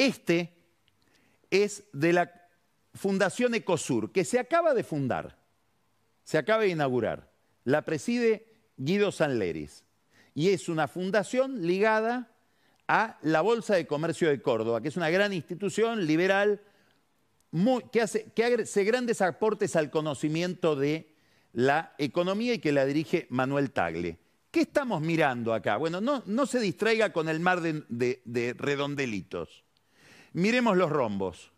Este es de la Fundación Ecosur, que se acaba de fundar, se acaba de inaugurar. La preside Guido Sanleris. Y es una fundación ligada a la Bolsa de Comercio de Córdoba, que es una gran institución liberal que, hace, grandes aportes al conocimiento de la economía y que la dirige Manuel Tagle. ¿Qué estamos mirando acá? Bueno, no, se distraiga con el mar de redondelitos. Miremos los rombos.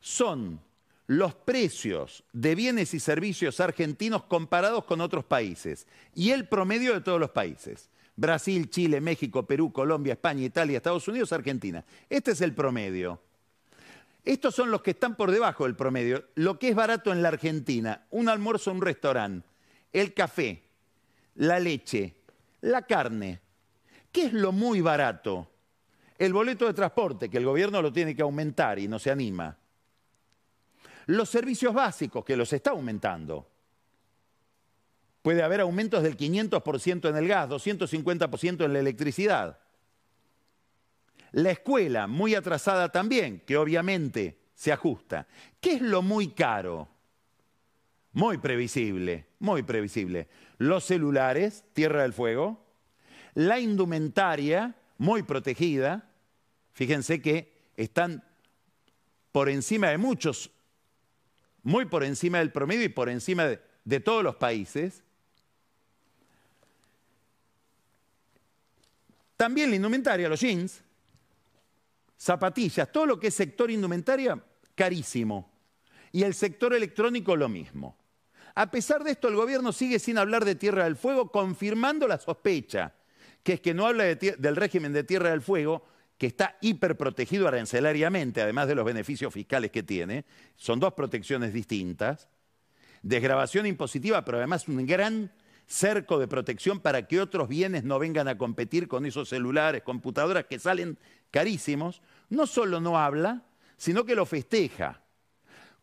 Son los precios de bienes y servicios argentinos comparados con otros países y el promedio de todos los países. Brasil, Chile, México, Perú, Colombia, España, Italia, Estados Unidos, Argentina. Este es el promedio. Estos son los que están por debajo del promedio. Lo que es barato en la Argentina, un almuerzo, un restaurante, el café, la leche, la carne. ¿Qué es lo muy barato? El boleto de transporte, que el gobierno lo tiene que aumentar y no se anima. Los servicios básicos, que los está aumentando. Puede haber aumentos del 500% en el gas, 250% en la electricidad. La escuela, muy atrasada también, que obviamente se ajusta. ¿Qué es lo muy caro? Muy previsible, muy previsible. Los celulares, Tierra del Fuego, la indumentaria, muy protegida. Fíjense que están por encima de muchos, muy por encima del promedio y por encima de, todos los países. También la indumentaria, los jeans, zapatillas, todo lo que es sector indumentaria, carísimo. Y el sector electrónico lo mismo. A pesar de esto, el gobierno sigue sin hablar de Tierra del Fuego, confirmando la sospecha que es que no habla del régimen de Tierra del Fuego, que está hiperprotegido arancelariamente, además de los beneficios fiscales que tiene. Son dos protecciones distintas. Desgrabación impositiva, pero además un gran cerco de protección para que otros bienes no vengan a competir con esos celulares, computadoras que salen carísimos. No solo no habla, sino que lo festeja,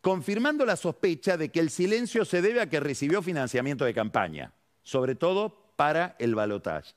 confirmando la sospecha de que el silencio se debe a que recibió financiamiento de campaña, sobre todo para el balotaje.